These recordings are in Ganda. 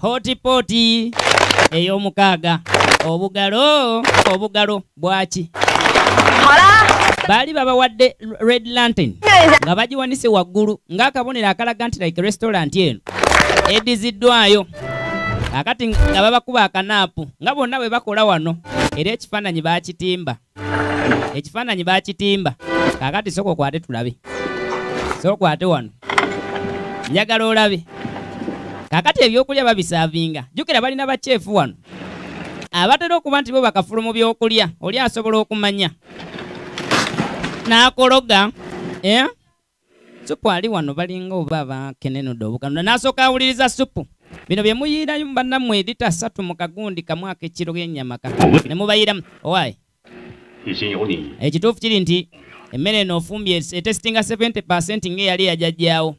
hotipoti ey'omukaaga obugalo obugalo bwaki baali babawadde red lantin nga bagiwanise waggulu ng'akabonero akalaga nti like restaurant eno ediziddwayo kakati nga babakuba akanaapu nga bonna bwe bakola wano era ekifaananyi bakitimba ekifaananyi bakitimba kakati sooka okwate tulabe sooka okwate wano njagala olabe kakati ebyokulya babisaavinga jjukira balina bakyefu wano abatera okuba nti bo bakafulu mu byokulya oli asobola okumanya n'akologa eh? supu ali wano balinga oba abakenenudde obukanuda n'asooka awuliriza supu bino bye muyiirayo mu bannammu erita satu mu kagundi kamwaka ekiro genyamaka ne mubayiramu owaaye ekituufu kiri nti emmere enoofumbye etesitinga 70 pecent ngaeyali yajajjaawo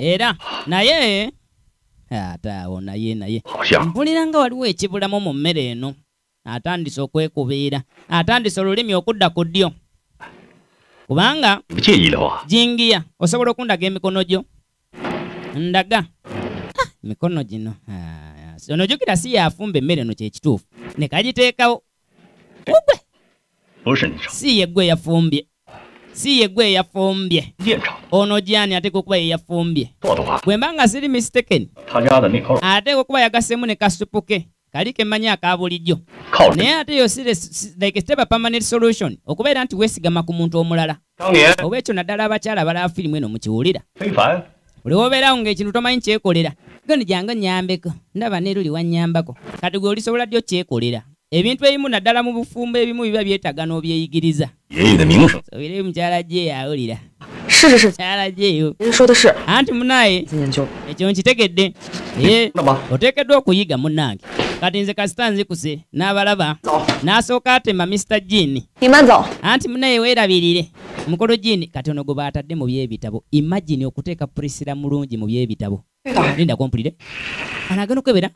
era naye Eh, ate awo naye naye oh, mpulira nga waliwo ekibulamu mu mmere eno atandise okwekubiira atandise olulimi okudda ku ddyo kubanga jingiya osobola okundaga emikono gyo ndaga ah, emikono gino ah, onojukira si yafumba emmere eno kyekituufu nekagiteekawo ugwe si yeggwe yafumbye si ye gwe eyafumbye ono gyani ateeka okuba yeyafumbye bwe mbanga siri mistaken ateeka okuba yagaseemu ne kasupu ke kali ke manyi akabulijjo naye ate yosirikesteba permanent solution okubeera nti weesigama ku muntu omulala oba ekyo naddala abakyala abalaba firimu eno mukiwulira oliwoobeerawo ngaekintu tomanyi kyekolera gendi gyange nyambeko ndaba neeruli wanyambako kati gwe olisobola ddyo kyekolera ebintu ebimu naddala mu bufumbo ebimu biba byetaga n'obyeyigiriza obire mukyala je awulira kyala jeyo anti munaye ekyo nkitegedde ye oteekeddwa okuyiga munange kati nze kasita nzikuse n'abalaba n'asooka atema mita jini anti munaye weerabirire mukolo jini kati ono gwe baatadde mu byebitabo imagini okuteeka purisira mulungi mu byebitabo lindakompulire anagenaokwebera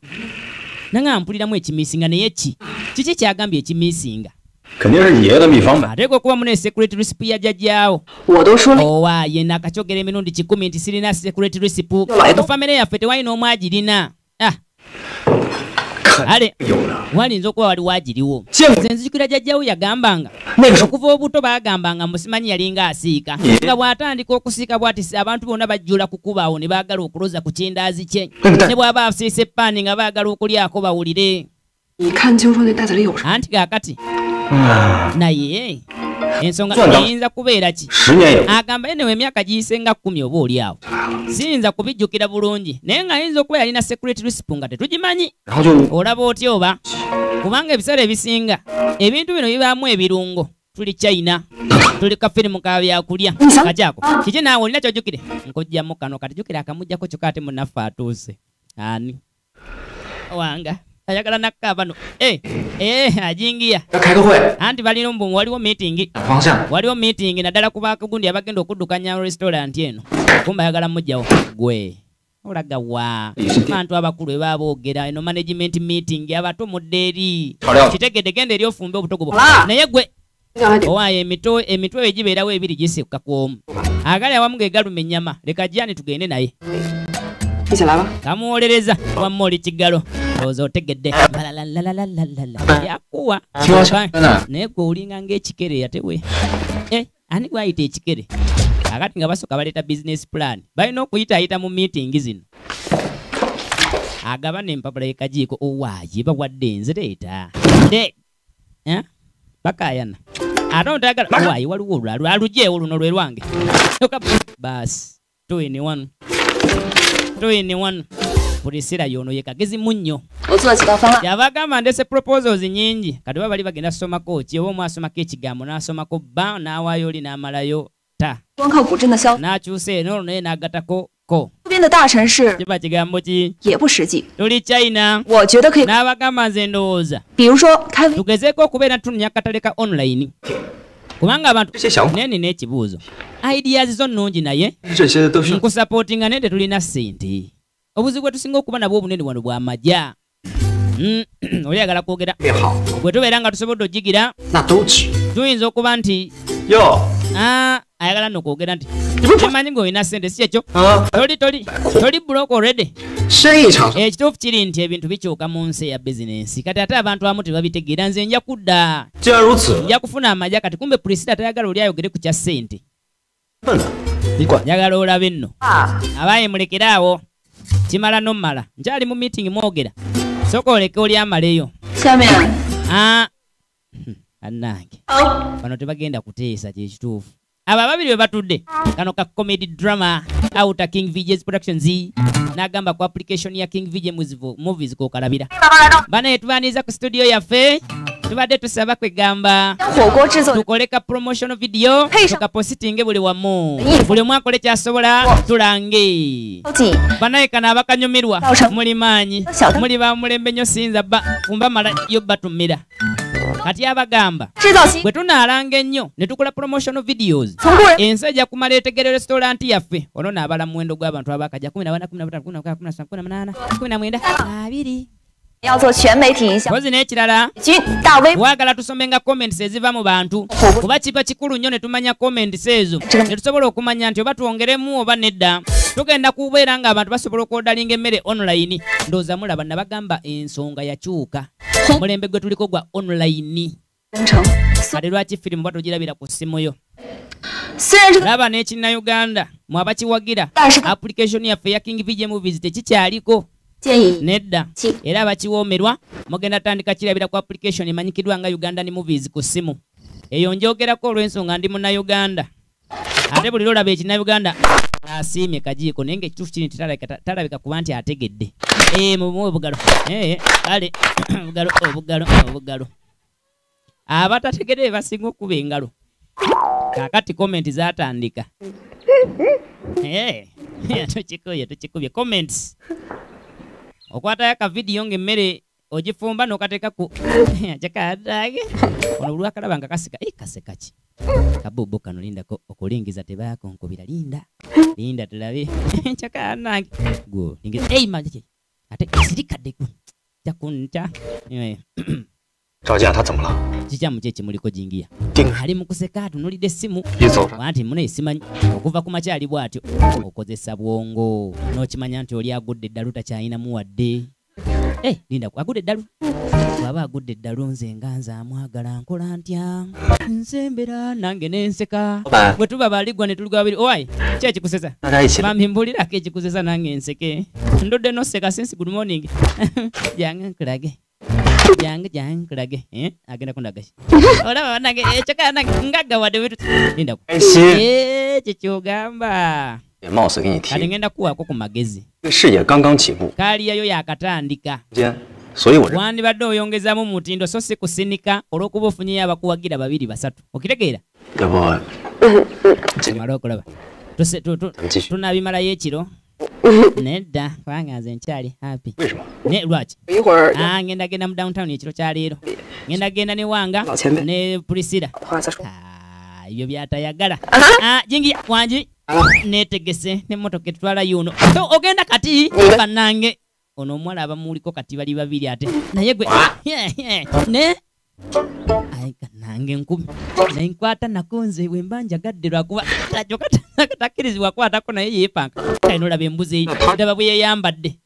nanga mpuliramu ekimisinga naye ki kiki kyagambye ekimisinga ateekwa okuba muno esecurity risip ya jajjaawo owaye nakakyogera emirundi kikumi nti sirina security risip tufamire yaffe tewali n'omwagirina ah. kale wali nza okuba wali wajiriwo nze nzijukira jajjawo yagambanga okuva obuto bagambanga musimanyi yalinga asiika nga bw'atandika okusiika bwati abantu bonna bajjula kukubaawo ne baagala okuloza ku kindaazi kye ne bw'aba asiisa eppaani nga baagala okulyako bawulire anti kaakati ah. naye ensonga eyinza kubeera ki agamba ye newe emyaka giyise nga kumi oba oli awo siyinza kubijjukira bulungi naye ng'ayinza okuba yalina security risp nga tetugimanyi olaba otya oba kubanga ebiseera ebisinga ebintu bino bibaamu ebirungo tuli china tuli kafirimu ka byakulya kakyako kiki naawe olina kyojjukire nkojjamu kano katijjukire akamujjako kyokka ate munaffe atuuse ani wanga ayagala nakkaabano ee eh, eh, ajingiya anti balina mbumu waliwo meeting waliwo meeting naddala ku bakugundi abagenda okuddukanya restaurant eno kumba ayagala mujjawo gwe olaga wa abantu abakulu webaboogera eno management meeting abato mudde eri kitegedde genda eri ofumbe obutogobo ah! naye gwe owaayo emito emitwe egibeerawo ebiri gisekka kwomu agala awamu ge galuma ennyama leka jani tugende naye nzalaba kamuwolereza wamoli kigalo oza otegedde ah. yakuwa naye gwe olinga ngaekikere yatewe eh, ani gwayita ekikere akati nga basooka baleeta business plan balina okuyitaayita mu meeting zino agaba nempapula yekajiiko owaaye bawadde enzireeta e eh, bakayana ate ontayagala owaaye waliwo olwalwalugyewo luno lwe lwange basi 21 tuiniwanu pulisira yono yekagezi munyo yabagamba ndese proposals nyingi kati babali bagenda somako ki oba omu asomako ekigambo nasomako ba nawayo oli namalayo ta nakyusa eno olo naye nagatako kiba kigambo ki tuli china n'abagamba nze ndowooza tugezeeko okubeera tunonya akatale ka online kubanga abantu nene n'ekibuuzo idiyas zo nnungi naye nkusapootinga naye tetulina ssente obuzibu bwe tusinga okuba nabwo obunene wano bwa majya mm, oli yagala kwogera bwe tubeera nga tusobodde ojigira tuyinza okuba nti ayagala nokwogera nti temanyi ngaolina sente si ekyo ah. toli bulok olredy ekituufu eh, kiri nti ebintu bikyuka mu nsi eya bizinensi kati ate abantu abamu tebabitegeera nze nja kudda nja kufuna amaja kati kumbe prisila tayagala oli ayogere ku kya sente njagala olabe nno ah. abaye mulekere awo kimala nomumala nkyali mu meeting mwogera soka oleke oli amaleyo anange ah. hmm, oh. bano tebagenda kuteesa kyekituufu aba ababiri webatudde kano ka comedy drama outa king vigs productions nagamba ku application ya king vig movies kokalabira banaye tubaniza ku studio yaffe tubadde tusaba kwegamba tukoleka promotional video tukapositinge buli wamu buli omu akole kyasobola tulange banaye kano abakanyumirwa muli maanyi muli bamulembe nyo sinza kumbamala yo batumira kati abagamba bwe tunaalanga ennyo ne tukola promotional videos ensi ejja kumala etegere restaurant yaffe ono naabala muwendo gw'abantu abakaja 14 18 19 20 pozi n'ekirala wagala tusomenga komentisi eziva mu bantu kuba kiba kikulu nnyo ne tumanya komentisi ezo ne tusobola okumanya nti oba twongeremu oba nedda tugenda kubeera ngaabantu basobola okwodalinga emmere online ndooza mulaba nabagamba ensonga yakyuka omulembe gwe tuliko gwa online ate lwaki firimu ba togirabira ku ssimu yo laba n'ekinnayuganda mwabakiwagira application yaffe ya king vgmovies tekikyaliko nedda era abakiwoomerwa mugenda tandika kirabira ku application emanyikiddwa nga uganda ne movies ku ssimu eyo njogerako olw'ensonga ndi munnayuganda ate buli lwolaba ekinnayuganda asiimye kajiiko naye ngaekituufu kini titalabika kuba nti ategedde eh, mubugalo eh, kale obugalo obugalo obugalo abatategedde ebasinga okuba engalo kakati komenti zatandika eh, tukikubye tukikubye komenti okwatayo akavidiyo nga emmere ogifumba nokateekaku jakadage ono olwakalaba nga kasika kaseka ki kabubu kano lindako okulingiza tebaako nkubira linda linda tulabe nkyakanange gwo lingiza ei majiki ate sirikadde gwo jakunta kikyamu ki ekimuliko jingiya ali mukuseka atunulidde essimu anti muna esimanyi okuva ku makyalibwa atyo okozesa bwongo n'okimanya nti oli agudde eddalu takyayinamu wadde Eh, linda agudde eddalu waba agudde eddalu nze nga nzaamwagala nkola ntya nsembera nange nenseka bwe tuba baligwa ne tuluga babiri owai ki ekikuseza mami mbulirako ekikuseza nange nseke ndudde noseka since good morning jange nkulage jange jange nkulage eh, agenda kundagaki olaba banange ekyo eh, kanange ngagawadde bitu lindaku ekyo kyogamba mouse 给你提。ngenda kuwa ko kumagezi. 视野刚刚起步。kali yayo yakatandika. 间，所以我认。wandibadde oyongeza mu mutindo so si kusinika olw'okuba ofunyeyo abakuwagira babiri basatu okitegeera. gabo. tumale okulaba. tuse tu tu tunabimalayo ekiro. nedda kubanga nze nkyali happy. ne lwaki. ah ngenda genda mu downtown ekiro kya leero. ngenda genda ne wanga. ne priscilla. ebyo ah, byatayagala. Ah, jingi wanji. Ah. netegese nemotoka etwala yuno so ogenda kati banange ono omuwala abamuliko kati bali babiri ate naye gwe ah. ne ayi kanange nkumi nenkwata nakonze wemba njagadde lwakuba takkirizibwakwatako naye yepanka kaina olaba embuzi eyi hmm. ndaba bwe yeyambadde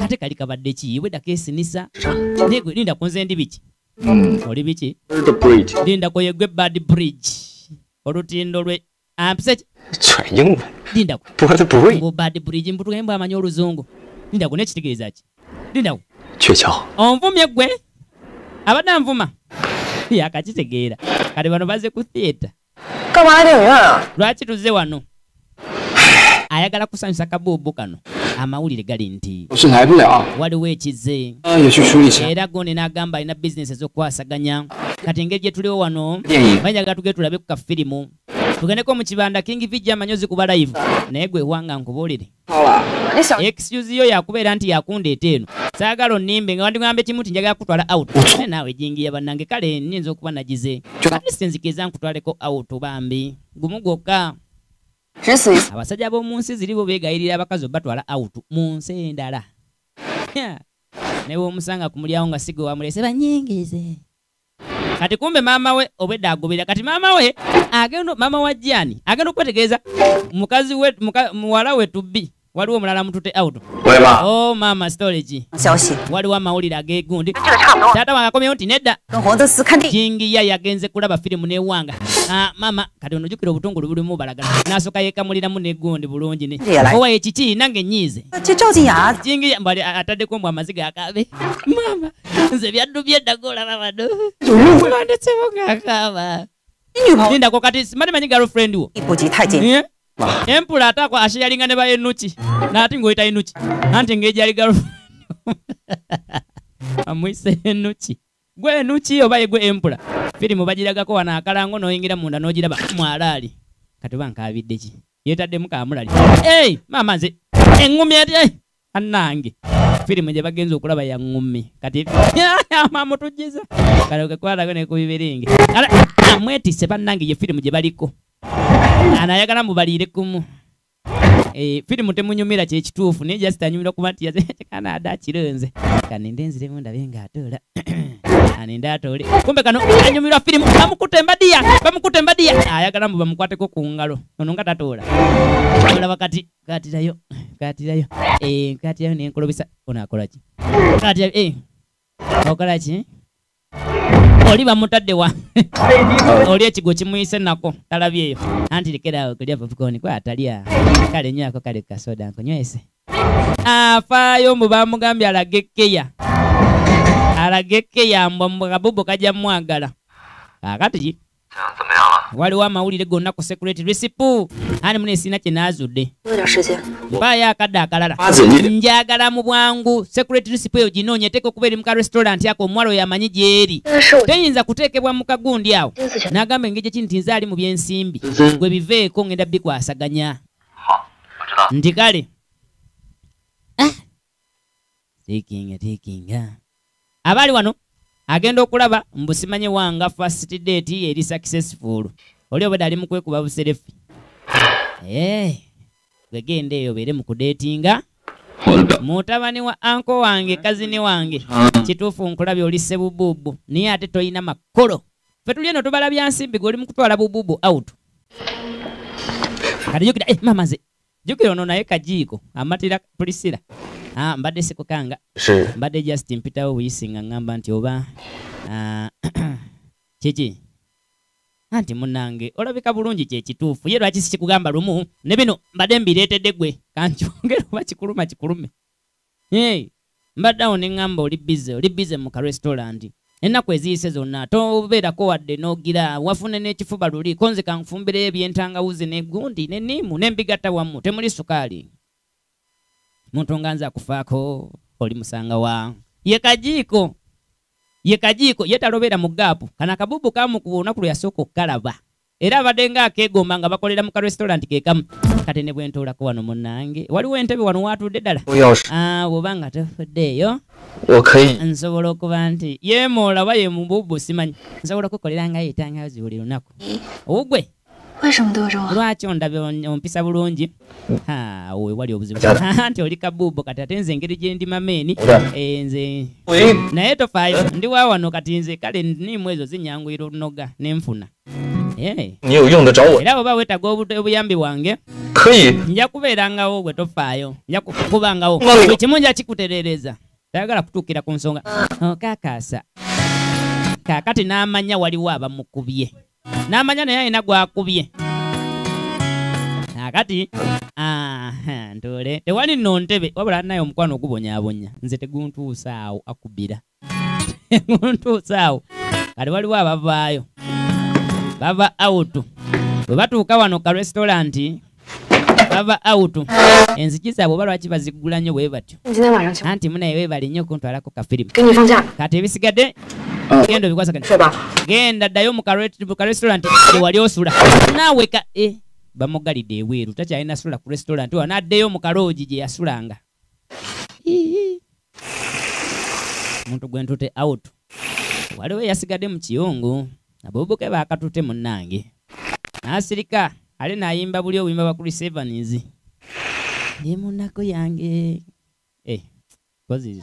ate kali kabadde kiibwe dakesinisa naye gwe linda kunze ndi biki hmm. oli biki lindakoyegwe bad bridge olutindo lwe ampisekiomvumye gwe abadde anvuma akakitegeera kati bano baze ku theta lwaki tuze wano ayagala kusanyusa kabuubu kano amawulire gali nti waliwo ekize ah, era gonde n'agamba alina bizinesi ez'okukwasaganya kati engeri gye tuliwo wano bayagala tuge tulabe ku kafirimu tugendeko mukibanda king vijja amanyozi kuba live naye gwe wanga nkubulire excuse yo yakubeera nti yakundeeta eno saagala onimbe nga wandigambe timu ti njagala kutwala auto ne naawe jingiya bannange kale nyinza okuba nagize atisinzikiriza nkutwaleko auto bambi gumu gwokka abasajja b'omu nsi ziribo beegayirira abakazi obatwala auto mu nsi endala naye weomusanga ku mulyawo nga sigowamulese banyingize kati kumbe mama we obwedda agoberera kati mama we agenda mama wa jani agenda okwetegeeza mukazi we muka, muwala we tubbi waliwo omulala mutute auto o oh, mama storage waliwo amawulire ageegundi taata wange akomyewo nti nedda jingiya yagenze kulaba firimu newanga ah, mama kati ono jukira obutungulu bulimu balagala nasooka yeekamuliramu neggundi bulungi ne owa ekiki nange enyiize jingiya mbali ataddeku mbw amaziga akaabe mama nze byaddubye eddagoolaba bano wandetsebo ngaakaaba lindako kati simanimanyi girlfriend wo Ah. empula atakwa ashayalinga ne ba enuki nati ngoyita enuki nanti ngeja yali amwise enuki gwe enuki oba egwe empula firimu bagiragako wana akalango noyingira munda nogiraba mwalaali kati ba nkaabidde ki yeetaddemu kamulali ei maama nze engumi ati anange firimu gye bagenza okulaba ya ngumi kati amaamu ah, tujiza kale okekwalago ne ku bibiringi amwetise bannange ye firimu gye baliko anayagala mubaliire kumu eh, firimu temunyumira kyekituufu naye jasit anyumira kuba nti yazekanada akirenze kaninde nziremu ndabe ngaatoola aninde atoole kumbe kano anyumirwa firimu bamukuta embadiya bamukuta embadiya ayagala mbu bamukwateko ku ngalo ono nga tatoola olaba kati katirayo katirayo eh, katirayo nenkolobisa onakolaki katirayo eh, okolaki oli bamutadde wa oli ekigo kimuyise nako talabyeyo anti likerao kulya popcorn kwa atalya kale nyako kale kasoda nkunywese afaayo mbu bamugambye alage ekeya alage ekeya mbu mbu kabubu kajamwagala kakati waliwo amawulire gonna ku secret recipe ani muno esiina kye naazudde mpaayo akadde akalala njagala mu bwangu secret recipe eyo ginoonya eteeka okuba eri muka restaurant ako omuwala oyo amanyi gy'eri teyinza kutekebwa mu kagundi awo n'agamba engeje ki nti nze ali mu byensimbi gwe biveeko ngenda bikwasaganya nti kale ah. tekinga tekinga abaali wano agenda okulaba mbusimanye wanga fast date yeri successful oli obadde ali mukwekuba buserefi eh, gwegenda eyo obeere mu kudetinga mutabani wa anko wange kazini wange uh-huh. kituufu nkulabye oli sebububu naye ate tolina makolo fe tuli eno tubala byansimbi gwe oli mukutwala bububu out kati jukira eh, mamaze jukira ono naye kajiiko amatira pulisira ah, mbadde sikukanga mbadde just mpitawo buyisi nga ngamba nti oba ah, kiki anti munange olabika bulungi kyekituufu ye lwaki sikikugamba lumu ne bino mbadde mbireetedde gwe kankyongere oba kikuluma kikulume hey, mbadde awo ne ngamba oli bize oli bize mu karestaurant ennaku eziyise zonna tobeerako wadde n'ogira wafune n'ekifuba luli konze kanfumbireyo ebyentangawuzi neggundi ne nimu n'embigatta wammu temuli sukaali muntu nga nze akufaako oli musanga wa ye kajiiko ye kajiiko ye talobeera mu gaapu kana akabubu kamukuba olunaku lwe yasooka okkalaba era abadde ngaakegomba nga bakolera mu karestaurant kekamu kati ne bwentuulako wano munnange waliwo entebe wano watudde ddala oh, ah, bwoba nga tofuddeeyo nsobola okuba nti yeemoola oba ye mububu simanyi nsobola okukolera ngayetangazi buli lunaku owugwe lwaki ondaba ompisa bulungi mm. we wali obuzibu nti oli kabubo kati ate nze engeri gyendimameeni eh, nze naye tofayo ndi wa wano kati nze kale niimu ezo zinyanguira olunoga nenfuna era oba weetaga obuyambi bwange nja kubeerangawo gwe tofaayo nja kubangawo ekimu nja kikuterereza tayagala kutuukira ku nsonga okakaasa oh, kaakati n'amanya waliwo abamukubye n'amanya naye alina gwakubye akati ntole tewali nno ntebe wabula nayo omukwano ogubonyaabonya nze teguntuusaawo akubira teguntuusaawo kale waliwo abavaayo bava auto bwe batuuka wano ka resitoranti bava auto enzigi zaabwe oba lwaki bazigula nnyo bwe batyo anti munaye weebalinnyo okuntwalako kafirimu kati ebisigadde Gendo bikwasa kani. Sheba. Genda dayo mu restaurant ali wali osula. Nawe ka eh bamogali de weru tacha ina sula ku restaurant wana deyo mu karoji je yasulanga. Muntu gwentu te out. Wali we yasigade mu kiyungu. Abobuke bakatute munnange. Nasirika ali nayimba buli obuyimba bwa Chris Evans. Ndi munako yange. Eh. Kozi.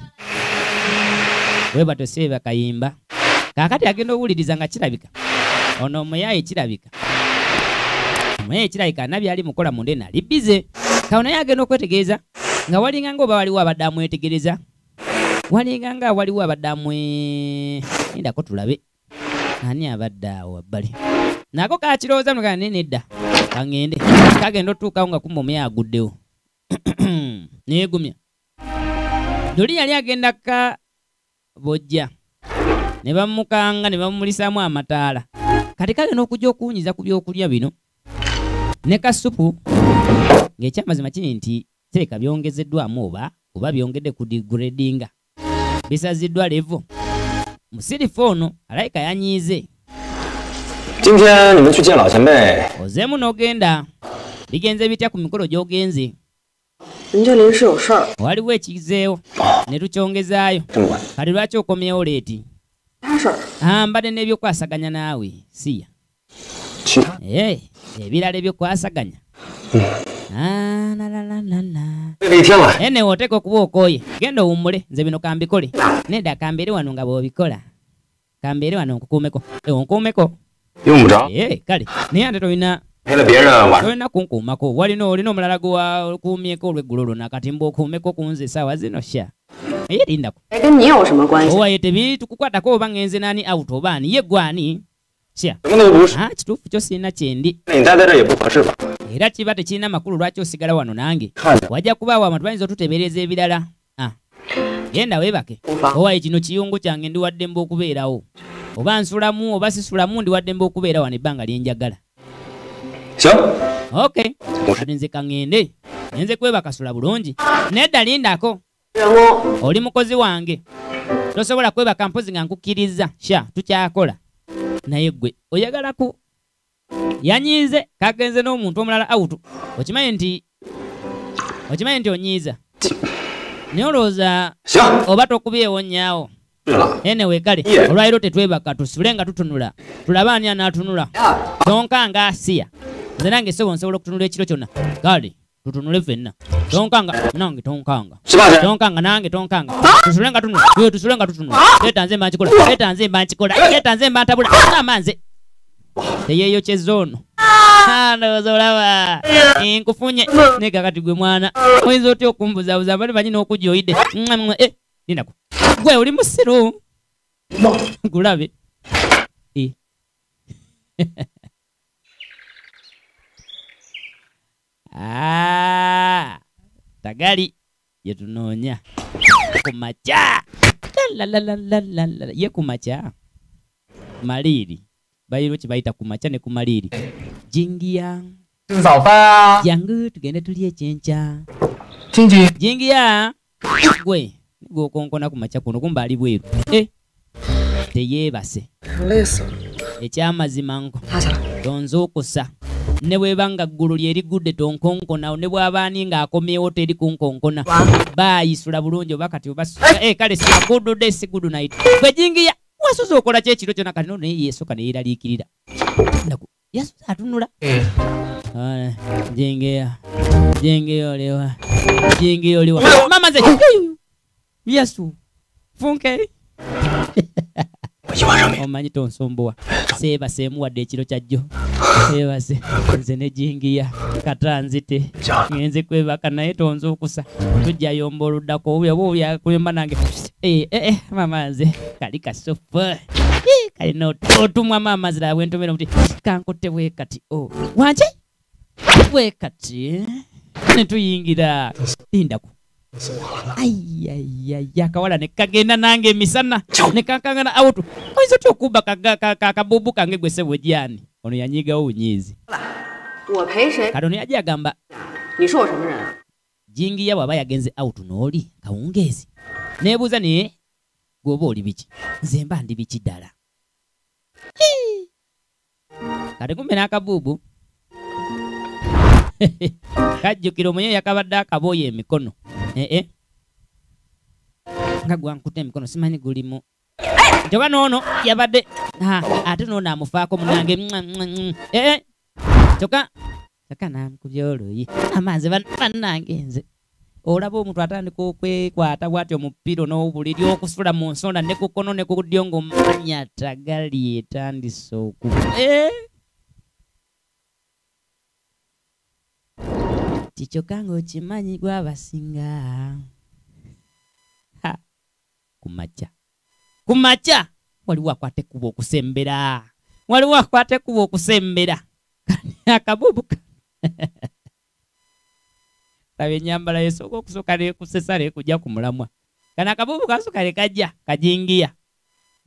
Weba tosebe akayimba. kakati agenda owuliriza nga kirabika ono omuyaye kirabika omuyaye kirabika nabye ali mukola munde nali bize kawo naye agenda okwetegereza nga walinga nga oba waliwo abadde amwetegereza walinga nga waliwo abadde amwe endako tulabe ani abadde awo wabbali nako kakirowooza mugana naye nedda kaŋŋende kagenda otuukawo nga kumba omuyaye aguddewo neyegumya luli yali agenda ka bojja ne bamukanga ne bamumulisamu amataala kati kale n'okujja okuwunyiza ku byokulya bino ne kasupu ng'ekyamazima kiri nti tereka byongezeddwamu oba oba byongedde ku digredinga bisaziddwa levo musirifu ono alayika yanyiize ozeemu n'ogenda bigenze bitya ku mikolo gy'ogenze waliwo ekizeewo ne tukyongezaayo kati lwaki okomyewo leeti ambade n'ebyokwasaganya naawe siya ebirala ebyokwasaganya hmm. ah, ene eh, woteeka okuba okooye genda owummule nze bino kambikole neda kambeere wano nga bwobikola kambeere wano nkukuumeko eh, onkuumeko eh, kale naye ante tolina tolina kunkuumako walina olina omulala gwewakuumyeko olweggulo lwonakatimba okuumeko kunze esaawa zino sha erindaku nyo osomogwanyi tebi tukukwatako oba ngenze nani out oba ani ye gwani kya ah, kituufu kyosiina kyendi era kiba tekirina makulu lwaki osigala wano nange wajja kubaawo amatu bayinza otutebereza ebirala ah. genda weebake owaye kino kiyungu kyange ndiwaddemba okubeerawo oba nsulamu oba sisulamu ndiwaddemba okubeera wano ebbanga lyenjagala ok ate nze kaŋŋende nenze kwebakasula bulungi nedda lindako oli mukozi wange tosobola kwebaka mpozi nga nkukkiriza sha tukyakola naye gwe oyagalaku yanyiize kagenze n'omuntu omulala autu okimanyi nti okimanyi nti onyiiza naye olowooza oba tokubyewonyaawo enewe kale olwaliro tetwebaka tusule nga tutunula tulaba ani anaatunula sonka nga asiya nze nange essebo nsobola okutunula ekiro kyonna kale tutunule fenna tonkanga nange tonkanga tonkanga nange tonkanga tusulenga tunu yo tusulenga tutunu etanze mbankikola etanze mbankikola etanze mbantabula namanze teyeyo kyezoono ndowooza olaba nkufunye hmm. nekakati gwe mwana oyinza otya okumbuzabuza bali banyina okujja oyide eh, ninaku gwe oli musiru gulabe eh. Ah, tagali yetunoonya kumaca ye kumaca maliri bairo kibaita kumaca nekumaliri jingiya jangu tugende tuli ecyenca jingiya gwe gokonkona kumaca kuno kumba ali bweru e. teyebase ekyamazima nko tonzukusa ne bwebanga ggulu lyerigudde tonkonkonawo ne bwabaani ng'akomyewo teri kunkonkona baayisula bulungi oba kati obasua e eh, kale sibakududde sigudu nayit bwejingiya wasuza okola ky ekiro kyona kati nonaye yesoka neyeraliikirira yasuza atunula eh. ah, jingiya jingiya oliwa jingiya oliwa mamaze yasu funke omanyi tonsumbuwa seeba seemuwadde ekiro kya jjo seebase nze nejingiya katanzite ngenze kwebaka naye tonzuukusa tujjayomba oluddako obuyoba obuyakuyomba nange ee eh, eh, eh, mama nze kali kasofa kalina otumwa maama ziraa bwentomera muti kankutte bwe kati o wanki bwe kati netuyingira lindaku ayayaya kawala nekagenda nange emisana nekakangana autu oyinza otya okuba kabubu kange gwese wejani ono yanyigawo bunyizi katono yaja agamba jingiya bwaba yagenze autu nooli kawungeezi nebuuza ni gweoba oli biki nze mba ndi biki ddala kati kumbe n'akabuubu kajjukira omuye yakabadde akaboya emikono ee eh, eh. nga gwankuta emikono simanyi gulimu eh, njoba noono yabadde ah, ate noono amufaako munange ee kyoka kyoka namkubyoloyi amanzi bannange nze olaba omuntu atandika okwekwata bwati omupiro n'obuliri okusula mu nsonda nekukono nekudyo ngaomanya atagalietandisa okuba ti kyokka ng'okimanyi gwabasinga kumaca kumaca waliwo akwata ekkuba okusembera waliwo akwata ekkuba okusembera akabubuka laba enyambala yesooka okusooka nekusesa nekujja ku mulamwa kano akabubuka asooka ne kajja kajingiya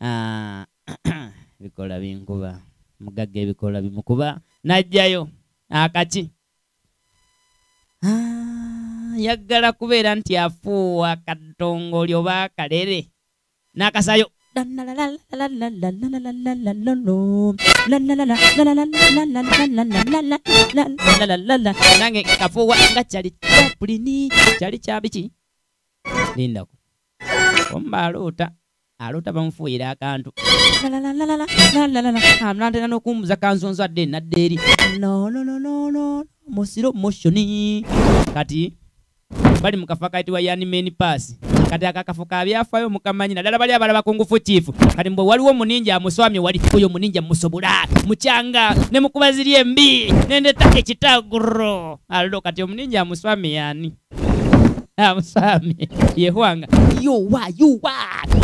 ah, bikola binkuba mugagga ebikola bimukuba najjayo akaki yaggala kubeera nti afuuwa kadongoli oba kalere n'akasayo nange kafuuwa nga kyali kyapulini kyali kyabiki lindako ombaaluuta alota bamufuuyira akantu amulantera ah, n'okumbuza kanzonzo adde nadde eri nonononono musiro motioni kati bali mu kafo akayitibwa yanimeni paasi kati akakafo kabyafayo mukamanyi naddala bali abalaba ku ngufu kiifu kati mbwe waliwo muninja amuswamye wali oyo muninja musobola mukyanga ne mukubazirya embi nendeta ekitaguro alo kati omuninja amuswamye yani amusami yehwanga yowa yowa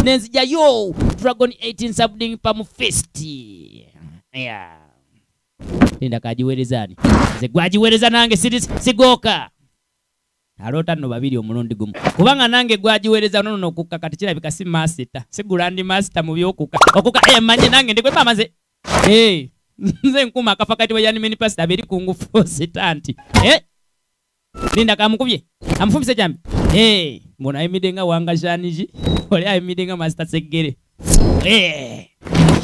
nenzija yo dragon 18 subding pamufist linda yeah. kajiwerezani ze gwajiwereza nange siri sigoka alota nno babiri omulundi gumu kubanga nange gwajiwereza nono nokukka kati kirabika si masita sigulandi masita mubyokukka okukka e eh, manye nange ndikwe mamaze e eh, nze nkuma akafa kati wayanimini pasita beri kungufu sita nti e eh? linda kamukubye amufumise jambi hey, mbona ayimide nga wanga shaniji ole ayimide nga master segere hey.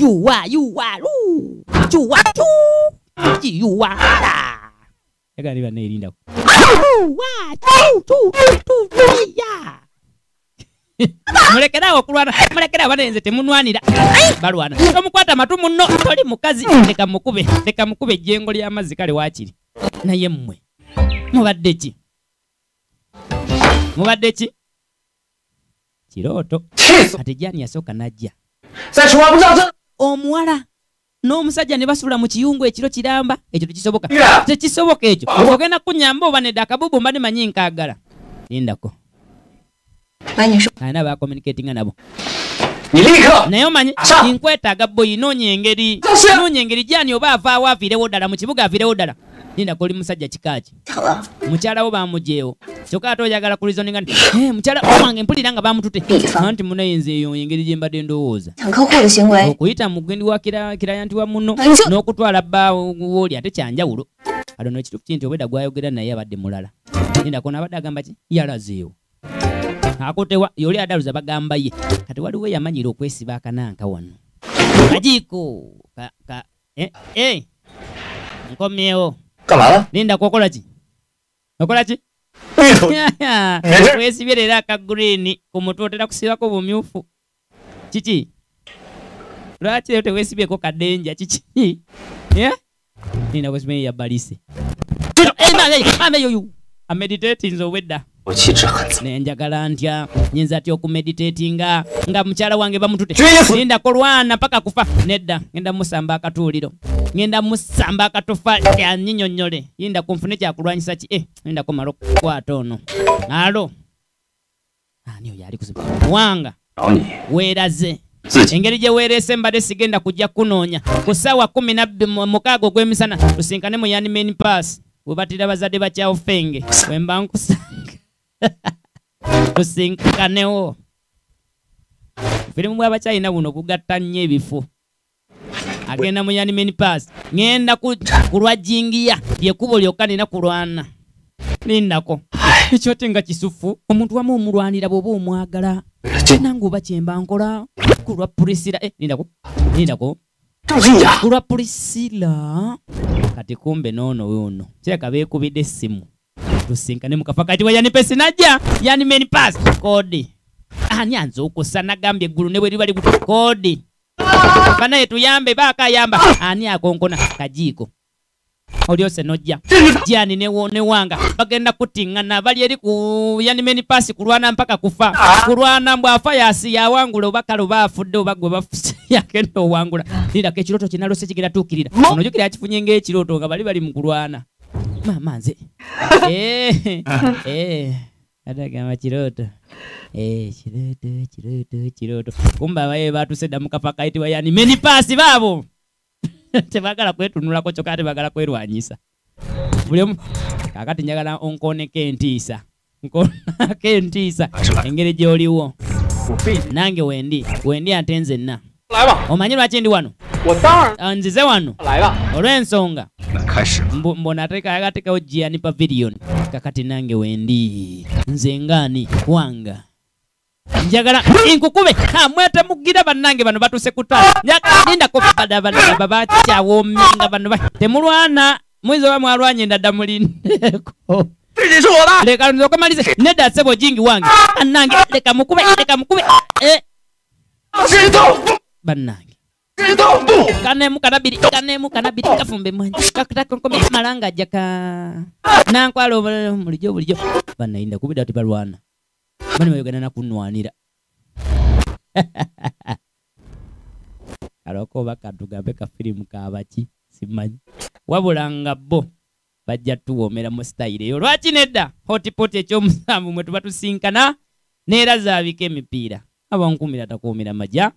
yuwayuwaluyuwaaaganibaneirindako mulekerawo okulwana mulekerawo banenze temunwanira balwana tomukwata matu muno toli mukazi leka mukube leka mukube ejjengo lyamazzi kale wakiri naye mmwe mubadde ki mubadde ki kirooto ate jani yasooka najja omuwala n'omusajja ne basula mu kiyungu ekiro kiramba ekyo tekisoboka tekisoboka ekyo ogenda kunyamba oba nedda akabubu mba nemanyi nkaagala lindako ana bakomunikatinga nabo 你立刻。你要买，上。金贵大哥不一诺年给的，是诺年给的，叫你爸发哇，费得我打了，母亲不给费得我打了。nina kuli musajja kikaaki mukyala wo bamugyewo kyokka ate oyagala kulizoninga nti eh, mukyala wange mpulira nga bamutute anti munayinza eyo engeri gye mbadde ndowooza okuyita mugendi wa kirayanti wa muno n'okutwala bbawooli ate kyanjawulo ado nekituufu kinti obeda gwayogera naye abadde mulala nindako nabadde agamba ki yalazeewo akotewa yoli adaluza bagamba ye kati waliwo eyamanyira okwesiba akananka wano ajiiko e, eh, nkomyewo linda kokola ki okola ki wesibye leero akagurini ku mutwe otera kusibako bumyufu kiki lwaki leero tewesibyeko kadenja kiki eh? linda kwesibeyabalise ameditatins obwedda nenjagala ntya nyinza tya okumeditatinga nga mukyala wange bamutute ninda kulwana paka kufa nedda ngenda musamba akatuuliro ngenda musamba akatufa kyanyinyonyole yinda kunfune kyakulwanyisa ki e eh, ninda kumala okukwata ono alo ani oyo ali kuzibuwanga weeraze engeri gyeweerese mbade sigenda kujja kunoonya ku ssaawa kumi nabbi mukaaga ogw'emisana tusinkane mu yanimanpass webatira bazadde bakyawo fenge wembankusa tusinkanewo firimu bwaba kyayina buno bugatta nnyo ebifo agenda mu yanimen pas ŋenda kulwa jingiya lyekubo lyokka nina kulwana nindako ekyo te nga kisufu omuntu wamu omulwanira bweoba omwagala nange oba kyemba nkola kulwa pulisira eh, nindako kulwa pulisira kati kumbe noono wuno kiraka beekubidde essimu tusinkane mukafakati weyanipesinajja yanimenipas kodi ani ah, anza okusanagamba eggulu ne weriba liku kodi fanaye tuyambe baakayamba ani akonkona kajiiko olyose nojja jani newanga bagenda kutiŋŋana bali eri ku yanimeni paasi kulwana mpaka kufa kulwana mbw afa yasi yawangula oba kale oba afudde oba gwe yagenda owangula irako ekirooto kinalose kigeratuukirira onojukira yakifunye ngaekirooto nga bali bali mu kulwana mamanzi eh, eh, adagamba kiroto kiroto eh, kiroto kiroto kumba baye batuse damukapa kaitiwa yani menipasi babo tebagala kwetunulako kyokka tebagala kwerwanyisa buli omu kakati njagala onkoneko entiisa nkonako entiisa engeri gyoliwo nange wendi wendi ate nzenna 来吧。我满意了，进入完了。我当然。嗯，这完了。来吧。我认怂个。那开始。不不，那这个这个这个我接你把 video。kaka tinange wendi nze ngani wanga njagala inkukube kamweta mugira bannange bano batuse kutala njagala ninda kubada bano babakyawominga bano temulwana mwiza wa mwalwanye nadda mulineko leka nzokamalize neda sebo jingi wange annange leka mukube leka mukube eh banange wabulanga bo bajja tuwomera mu sitayiri eyo lwaki nedda hotipot ekyomusanvu mwe tuba tusinkana neera zaabika emipiira abankumira takuwomera majja